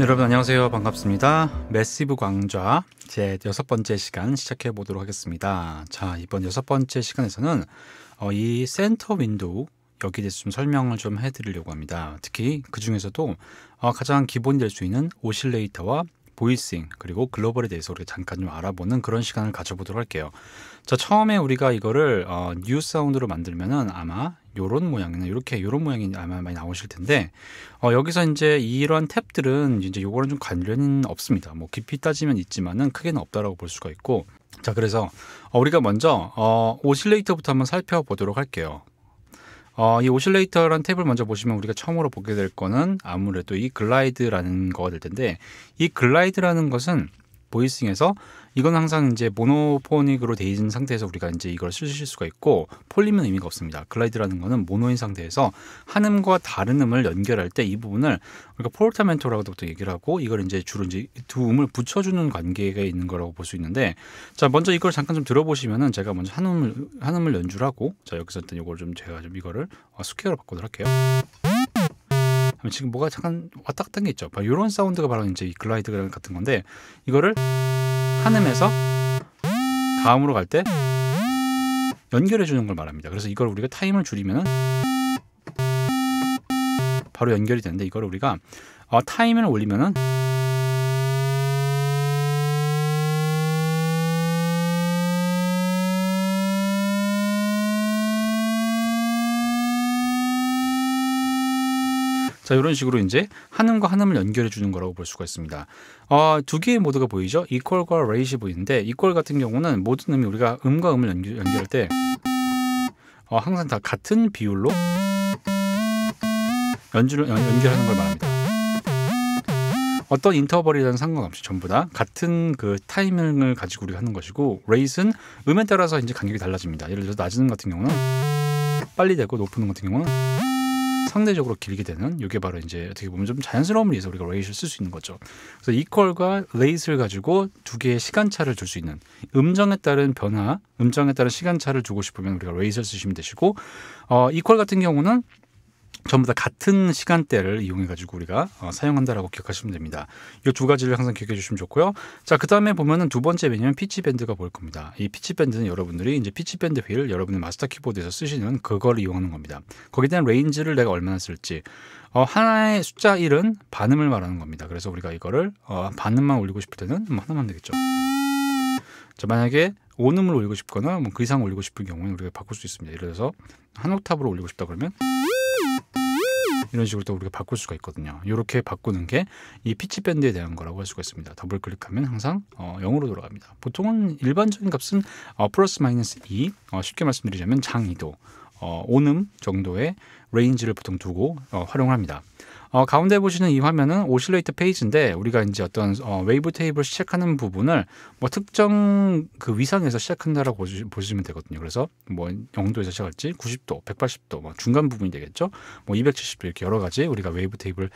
여러분 안녕하세요. 반갑습니다. 매시브 광좌 제 여섯 번째 시간 시작해 보도록 하겠습니다. 자, 이번 여섯 번째 시간에서는 어, 이 센터 윈도우 여기에 대해서 좀 설명을 좀 해드리려고 합니다. 특히 그 중에서도 어, 가장 기본이 될 수 있는 오실레이터와 보이싱 그리고 글로벌에 대해서 우리가 잠깐 좀 알아보는 그런 시간을 가져보도록 할게요. 자 처음에 우리가 이거를 어, 뉴 사운드로 만들면은 아마 요런 모양이나 이렇게 요런 모양이 아마 많이 나오실 텐데 어, 여기서 이제 이러한 탭들은 이제 요거는좀 관련은 없습니다. 뭐 깊이 따지면 있지만은 크게는 없다라고 볼 수가 있고 자 그래서 어, 우리가 먼저 어, 오실레이터부터 한번 살펴보도록 할게요. 어, 이 오실레이터라는 탭을 먼저 보시면 우리가 처음으로 보게 될 거는 아무래도 이 글라이드라는 거가 될 텐데 이 글라이드라는 것은 보이싱에서 이건 항상 이제 모노포닉으로 돼 있는 상태에서 우리가 이제 이걸 쓰실 수가 있고 폴림은 의미가 없습니다. 글라이드라는 거는 모노인 상태에서 한 음과 다른 음을 연결할 때 이 부분을 우리가 포르타멘토라고도 얘기를 하고 이걸 이제 주로 이제 두 음을 붙여주는 관계가 있는 거라고 볼 수 있는데 자 먼저 이걸 잠깐 좀 들어보시면은 제가 먼저 한 음을 한 음을 연주를 하고 자 여기서 일단 이걸 좀 제가 좀 이거를 어, 스퀘어로 바꾸도록 할게요. 지금 뭐가 잠깐 왔다 갔다 한게 있죠. 바로 이런 사운드가 바로 이제 이 글라이드 같은 건데 이거를 한음에서 다음으로 갈 때 연결해 주는 걸 말합니다. 그래서 이걸 우리가 타임을 줄이면 바로 연결이 되는데 이걸 우리가 어, 타임을 올리면은 자, 이런 식으로 이제 한음과 한음을 연결해 주는 거라고 볼 수가 있습니다. 어, 두 개의 모드가 보이죠? e q 과 ratio인데 e q 같은 경우는 모든 음이 우리가 음과 음을 연결, 할때 어, 항상 다 같은 비율로 연주를 연, 결하는걸 말합니다. 어떤 인터벌이든 상관없이 전부 다 같은 그 타이밍을 가지고 우리가 하는 것이고 레이스는 음에 따라서 이제 간격이 달라집니다. 예를 들어서 낮은 같은 경우는 빨리 되고 높은 같은 경우는 상대적으로 길게 되는 이게 바로 이제 어떻게 보면 좀자연스러움을위해서 우리가 레이시를 쓸 수 있는 거죠. 그래서 이퀄과 레이스를 가지고 두 개의 시간차를 줄 수 있는 음정에 따른 변화, 음정에 따른 시간차를 주고 싶으면 우리가 레이스를 쓰시면 되시고 어, 이퀄 같은 경우는 전부 다 같은 시간대를 이용해 가지고 우리가 어, 사용한다라고 기억하시면 됩니다. 이 두 가지를 항상 기억해 주시면 좋고요. 자, 그다음에 보면은 두 번째 메뉴는 피치 밴드가 보일 겁니다. 이 피치 밴드는 여러분들이 이제 피치 밴드 휠 여러분의 마스터 키보드에서 쓰시는 그걸 이용하는 겁니다. 거기에 대한 레인지를 내가 얼마나 쓸지 어, 하나의 숫자 1은 반음을 말하는 겁니다. 그래서 우리가 이거를 어, 반음만 올리고 싶을 때는 뭐 하나만 되겠죠. 자, 만약에 온음을 올리고 싶거나 뭐그 이상 올리고 싶은 경우는 우리가 바꿀 수 있습니다. 예를 들어서 한 옥탑으로 올리고 싶다 그러면 이런 식으로 또 우리가 바꿀 수가 있거든요. 이렇게 바꾸는 게 이 피치 밴드에 대한 거라고 할 수가 있습니다. 더블 클릭하면 항상 어, 0으로 돌아갑니다. 보통은 일반적인 값은 어, 플러스 마이너스 2 어, 쉽게 말씀드리자면 장 2도 어, 오음 정도의 레인지를 보통 두고 어, 활용합니다. 을 어, 가운데 보시는 이 화면은 오실레이트 페이지인데 우리가 이제 어떤 어, 웨이브 테이블 시작하는 부분을 뭐 특정 그 위상에서 시작한다라고 보시, 보시면 되거든요. 그래서 뭐 0도에서 시작할지 90도, 180도 뭐 중간 부분이 되겠죠. 뭐 270도 이렇게 여러 가지 우리가 웨이브 테이블이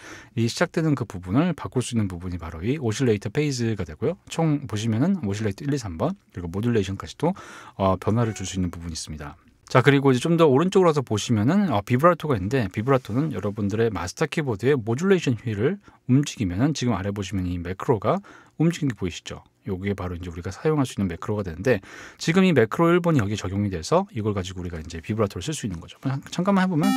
시작되는 그 부분을 바꿀 수 있는 부분이 바로 이 오실레이터 페이즈가 되고요. 총 보시면은 오실레이터 1, 2, 3번 그리고 모듈레이션까지도 어, 변화를 줄 수 있는 부분이 있습니다. 자 그리고 이제 좀 더 오른쪽으로 와서 보시면은 어, 비브라토가 있는데 비브라토는 여러분들의 마스터 키보드의 모듈레이션 휠을 움직이면은 지금 아래 보시면 이 매크로가 움직이는 게 보이시죠? 요게 바로 이제 우리가 사용할 수 있는 매크로가 되는데 지금 이 매크로 1번이 여기 적용이 돼서 이걸 가지고 우리가 이제 비브라토를 쓸 수 있는 거죠. 잠깐만 해보면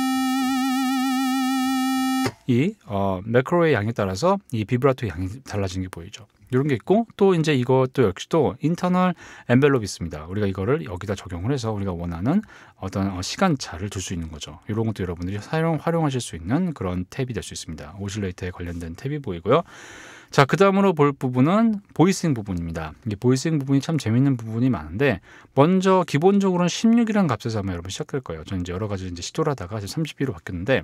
이 어, 매크로의 양에 따라서 이 비브라토의 양이 달라지는 게 보이죠. 이런 게 있고 또 이제 이것도 역시도 인터널 엔벨롭이 있습니다. 우리가 이거를 여기다 적용을 해서 우리가 원하는 어떤 어, 시간차를 줄 수 있는 거죠. 이런 것도 여러분들이 사용 활용하실 수 있는 그런 탭이 될 수 있습니다. 오실레이터에 관련된 탭이 보이고요. 자, 그 다음으로 볼 부분은 보이싱 부분입니다. 이게 보이싱 부분이 참 재밌는 부분이 많은데, 먼저 기본적으로는 16이라는 값에서 아마 여러분 시작할 거예요. 저는 이제 여러 가지 이제 시도를 하다가 지금 30B로 바뀌었는데,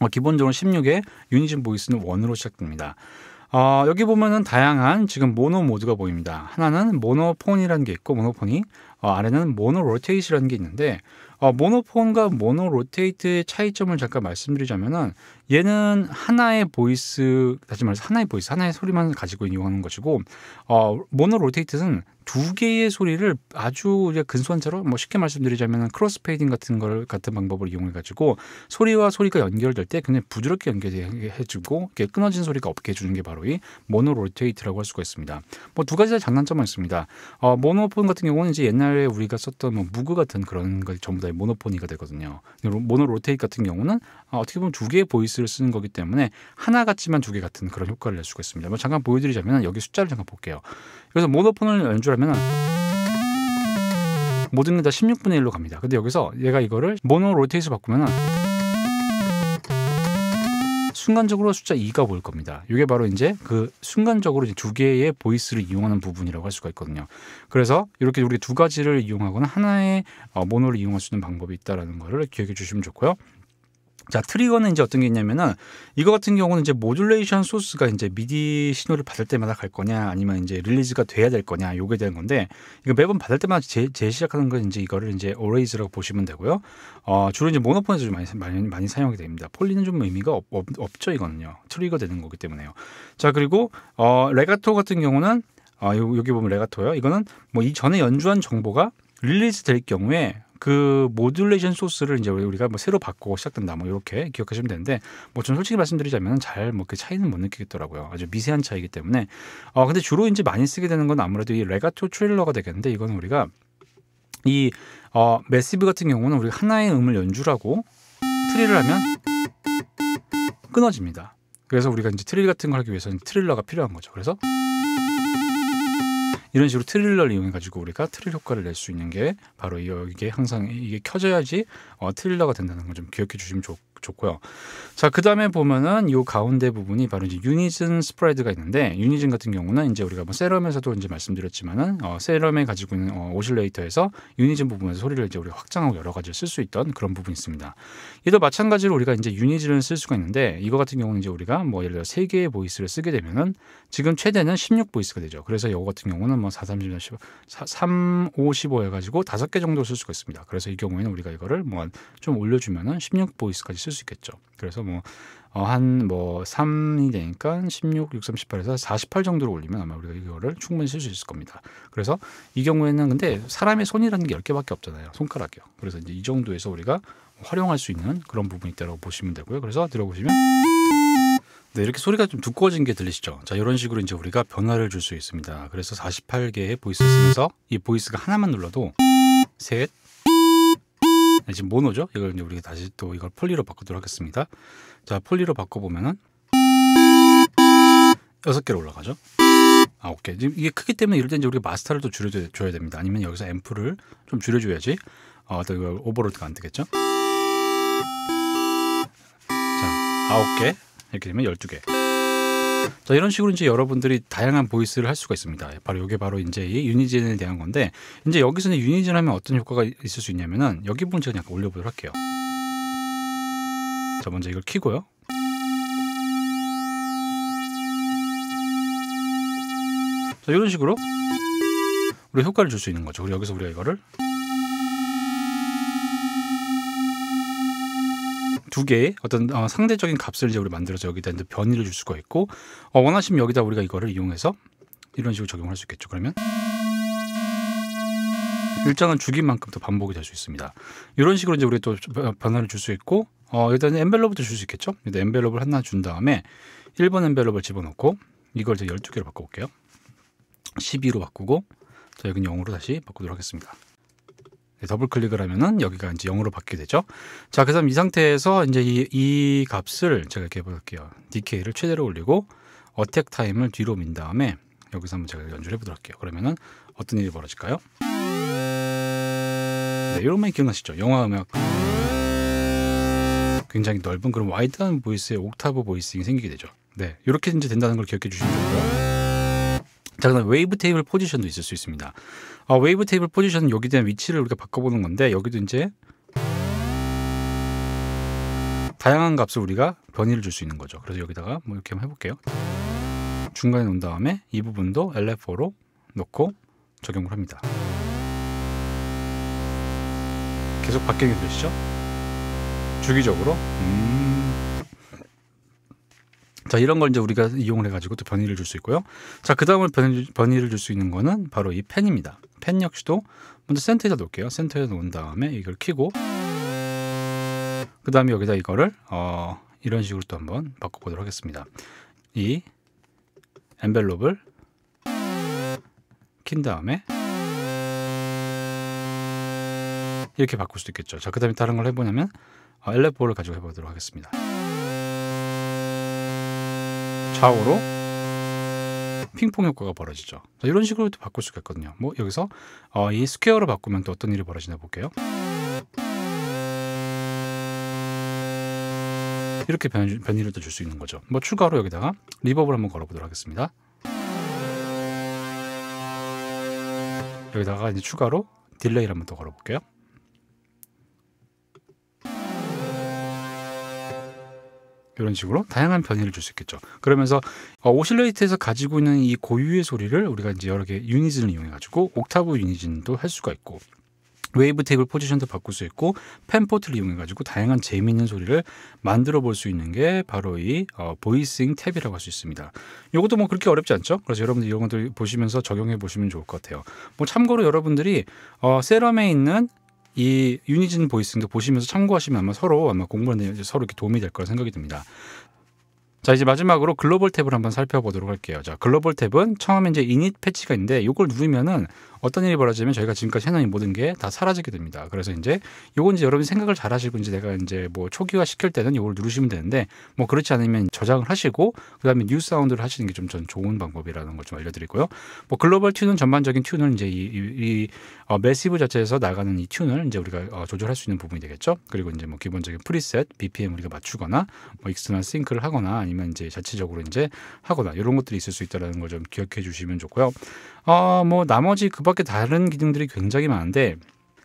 어, 기본적으로 16의 유니즘 보이스는 원으로 시작됩니다. 어, 여기 보면은 다양한 지금 모노 모드가 보입니다. 하나는 모노폰이라는 게 있고 모노폰이 어, 아래는 모노 로테이트라는 게 있는데 어, 모노폰과 모노 로테이트의 차이점을 잠깐 말씀드리자면은 얘는 하나의 보이스 다시 말해서 하나의 보이스 하나의 소리만 가지고 이용하는 것이고 어, 모노 로테이트는 두 개의 소리를 아주 근소한 채로 뭐 쉽게 말씀드리자면 크로스 페이딩 같은 걸 같은 방법을 이용해 가지고 소리와 소리가 연결될 때 그냥 부드럽게 연결해 주고 이렇게 끊어진 소리가 없게 해 주는 게 바로 이 모노 로테이트라고 할 수가 있습니다. 뭐 두 가지 장단점만 있습니다. 어, 모노폰 같은 경우는 이제 옛날에 우리가 썼던 뭐 무그 같은 그런 걸 전부 다 모노폰이가 되거든요. 모노 로테이트 같은 경우는 어, 어떻게 보면 두 개의 보이스를 쓰는 거기 때문에 하나 같지만 두 개 같은 그런 효과를 낼 수가 있습니다. 뭐 잠깐 보여드리자면 여기 숫자를 잠깐 볼게요. 그래서 모노폰을 연주하면 모든 게 다 16분의 1로 갑니다. 근데 여기서 얘가 이거를 모노 로테이스 바꾸면 순간적으로 숫자 2가 보일 겁니다. 이게 바로 이제 그 순간적으로 이제 두 개의 보이스를 이용하는 부분이라고 할 수가 있거든요. 그래서 이렇게 우리 두 가지를 이용하거나 하나의 어, 모노를 이용할 수 있는 방법이 있다라는 거를 기억해 주시면 좋고요. 자 트리거는 이제 어떤 게 있냐면은 이거 같은 경우는 이제 모듈레이션 소스가 이제 미디 신호를 받을 때마다 갈 거냐 아니면 이제 릴리즈가 돼야 될 거냐 요게 되는 건데 이거 매번 받을 때마다 재, 재시작하는 건 이제 이거를 이제 어레이즈라고 보시면 되고요. 어 주로 이제 모노폰에서 좀 많이 많이, 많이 사용이 됩니다. 폴리는 좀 의미가 없, 없죠 이거는요. 트리거 되는 거기 때문에요. 자 그리고 어 레가토 같은 경우는 아, 어, 여기 보면 레가토요. 이거는 뭐 이전에 연주한 정보가 릴리즈 될 경우에 그 모듈레이션 소스를 이제 우리가 뭐 새로 바꾸고 시작된다 뭐 이렇게 기억하시면 되는데 뭐 저는 솔직히 말씀드리자면 잘 뭐 그 차이는 못 느끼겠더라고요. 아주 미세한 차이기 때문에 어 근데 주로 이제 많이 쓰게 되는 건 아무래도 이 레가토 트레일러가 되겠는데 이거는 우리가 이 어, 메시브 같은 경우는 우리 하나의 음을 연주라고 트리를 하면 끊어집니다. 그래서 우리가 이제 트릴 같은 걸 하기 위해서는 트릴러가 필요한 거죠. 그래서 이런 식으로 트릴러를 이용해 가지고 우리가 트릴 효과를 낼 수 있는 게 바로 이게 항상 이게 켜져야지 어, 트릴러가 된다는 걸 좀 기억해 주시면 좋고 좋고요. 자, 그 다음에 보면은 요 가운데 부분이 바로 이제 유니즌 스프라이드가 있는데 유니즌 같은 경우는 이제 우리가 뭐 세럼에서도 이제 말씀드렸지만은 어, 세럼에 가지고 있는 어, 오실레이터에서 유니즌 부분에서 소리를 이제 우리가 확장하고 여러 가지를 쓸 수 있던 그런 부분이 있습니다. 이도 마찬가지로 우리가 이제 유니즌을 쓸 수가 있는데 이거 같은 경우는 이제 우리가 뭐 예를 들어 3 개의 보이스를 쓰게 되면은 지금 최대는 16 보이스가 되죠. 그래서 이거 같은 경우는 뭐 4, 3, 1 5 3, 5, 15 해가지고 5개 정도 쓸 수가 있습니다. 그래서 이 경우에는 우리가 이거를 뭐 좀 올려주면은 16 보이스까지 쓸수 있겠죠. 그래서 뭐 어, 한뭐 3이 되니까 16, 6, 38에서 48 정도로 올리면 아마 우리가 이거를 충분히 쓸 수 있을 겁니다. 그래서 이 경우에는 근데 사람의 손이라는 게 10개밖에 없잖아요. 손가락이요. 그래서 이제 이 정도에서 우리가 활용할 수 있는 그런 부분이 있다고 보시면 되고요. 그래서 들어보시면 네, 이렇게 소리가 좀 두꺼워진 게 들리시죠? 자, 이런 식으로 이제 우리가 변화를 줄 수 있습니다. 그래서 48개의 보이스 쓰면서 이 보이스가 하나만 눌러도 셋, 지금 모노죠. 이걸 이제 우리가 다시 또 이걸 폴리로 바꾸도록 하겠습니다. 자, 폴리로 바꿔 보면은 여섯 개로 올라가죠. 아, 오케이. 지금 이게 크기 때문에 이럴 때 이제 우리가 마스터를 또 줄여줘야 됩니다. 아니면 여기서 앰프를 좀 줄여줘야지. 어, 또 이거 오버로드가 안 되겠죠? 자, 아홉 개 이렇게 되면 열두 개 자, 이런 식으로 이제 여러분들이 다양한 보이스를 할 수가 있습니다. 바로 이게 바로 이제 이 유니젠에 대한 건데 이제 여기서는 유니젠 하면 어떤 효과가 있을 수 있냐면은 여기 부분 제가 약간 올려보도록 할게요. 자, 먼저 이걸 키고요. 자, 이런 식으로 우리 효과를 줄 수 있는 거죠. 그리고 여기서 우리가 이거를 두 개의 어떤 어, 상대적인 값을 이제 우리 만들어서 여기다 이제 변이를 줄 수가 있고 어, 원하시면 여기다 우리가 이거를 이용해서 이런 식으로 적용할 수 있겠죠. 그러면 일정은주기 만큼 더 반복이 될 수 있습니다. 이런 식으로 이제 우리 또 변화를 줄 수 있고 어, 일단 엔벨롭도 줄 수 있겠죠. 일단 엔벨롭을 하나 준 다음에 1번 엔벨롭을 집어넣고 이걸 이제 12개로 바꿔볼게요. 12로 바꾸고 저 여기는 0으로 다시 바꾸도록 하겠습니다. 네, 더블 클릭을 하면은 여기가 이제 0으로 바뀌게 되죠. 자, 그 다음 이 상태에서 이제 이, 이 값을 제가 이렇게 해볼게요. DK를 최대로 올리고 어택 타임을 뒤로 민 다음에 여기서 한번 제가 연주를 해보도록 할게요. 그러면은 어떤 일이 벌어질까요? 네, 이런 말 기억나시죠? 영화 음악. 굉장히 넓은 그런 와이드한 보이스의 옥타브 보이스이 생기게 되죠. 네, 이렇게 이제 된다는 걸 기억해 주시면 좋고요. 자, 그다음 웨이브 테이블 포지션도 있을 수 있습니다. 아, 웨이브 테이블 포지션은 여기 대한 위치를 우리가 바꿔보는 건데 여기도 이제 다양한 값을 우리가 변이를 줄 수 있는 거죠. 그래서 여기다가 뭐 이렇게 한번 해볼게요. 중간에 놓은 다음에 이 부분도 LF4로 놓고 적용을 합니다. 계속 바뀌는 게 되시죠? 주기적으로 음... 자, 이런 걸 이제 우리가 이용을 해가지고 또 변이를 줄 수 있고요. 자, 그다음에 변이, 변이를 줄 수 있는 거는 바로 이 펜입니다. 펜 역시도 먼저 센터에다 놓을게요. 센터에 놓은 다음에 이걸 키고, 그 다음에 여기다 이거를, 어, 이런 식으로 또 한번 바꿔보도록 하겠습니다. 이 엔벨롭을 킨 다음에 이렇게 바꿀 수도 있겠죠. 자, 그 다음에 다른 걸 해보냐면, 어, 엘레포를 가지고 해보도록 하겠습니다. 좌우로 핑퐁 효과가 벌어지죠. 자, 이런 식으로 또 바꿀 수가 있거든요. 뭐 여기서 어, 이 스퀘어로 바꾸면 또 어떤 일이 벌어지나 볼게요. 이렇게 변, 변이를 또줄 수 있는 거죠. 뭐 추가로 여기다가 리버브를 한번 걸어보도록 하겠습니다. 여기다가 이제 추가로 딜레이를 한번 더 걸어볼게요. 이런 식으로 다양한 변이를 줄 수 있겠죠. 그러면서 어, 오실레이트에서 가지고 있는 이 고유의 소리를 우리가 이제 여러 개 유니즌을 이용해 가지고 옥타브 유니즌도 할 수가 있고 웨이브 테이블 포지션도 바꿀 수 있고 펜포트를 이용해 가지고 다양한 재미있는 소리를 만들어 볼 수 있는 게 바로 이 어, 보이싱 탭이라고 할 수 있습니다. 이것도 뭐 그렇게 어렵지 않죠? 그래서 여러분들 이런 것들 보시면서 적용해 보시면 좋을 것 같아요. 뭐 참고로 여러분들이 어, 세럼에 있는 이 유니즌 보이싱도 보시면서 참고하시면 아마 서로 아마 공부하는 데 서로 이렇게 도움이 될 거라 생각이 듭니다. 자 이제 마지막으로 글로벌 탭을 한번 살펴보도록 할게요. 자 글로벌 탭은 처음에 이제 이닛 패치가 있는데 이걸 누르면은 어떤 일이 벌어지면 저희가 지금까지 해놓은 모든 게 다 사라지게 됩니다. 그래서 이제 요건 이제 여러분이 생각을 잘 하시고 이제 내가 이제 뭐 초기화 시킬 때는 요걸 누르시면 되는데 뭐 그렇지 않으면 저장을 하시고 그다음에 뉴 사운드를 하시는 게 좀 전 좋은 방법이라는 걸 좀 알려드리고요. 뭐 글로벌 튠은 전반적인 튠을 이제 이, 이, 이 어, 매시브 자체에서 나가는 이 튠을 이제 우리가 어, 조절할 수 있는 부분이 되겠죠. 그리고 이제 뭐 기본적인 프리셋, BPM 우리가 맞추거나 뭐 익스터널 싱크를 하거나 아니면 이제 자체적으로 이제 하거나 이런 것들이 있을 수 있다라는 걸 좀 기억해 주시면 좋고요. 어뭐 나머지 그밖에 이렇게 다른 기능들이 굉장히 많은데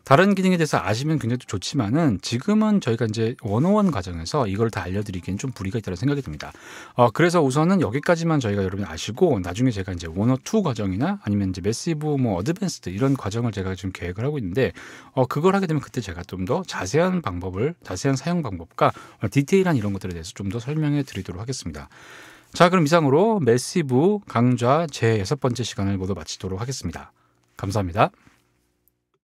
다른 기능에 대해서 아시면 굉장히 좋지만은 지금은 저희가 이제 원어원 과정에서 이걸 다 알려드리기엔 좀 무리가 있다는 생각이 듭니다. 어, 그래서 우선은 여기까지만 저희가 여러분 아시고 나중에 제가 이제 원어 투 과정이나 아니면 이제 메시브 뭐 어드밴스드 이런 과정을 제가 지금 계획을 하고 있는데 어, 그걸 하게 되면 그때 제가 좀 더 자세한 방법을 자세한 사용 방법과 어, 디테일한 이런 것들에 대해서 좀 더 설명해 드리도록 하겠습니다. 자 그럼 이상으로 메시브 강좌 제 여섯 번째 시간을 모두 마치도록 하겠습니다. 감사합니다.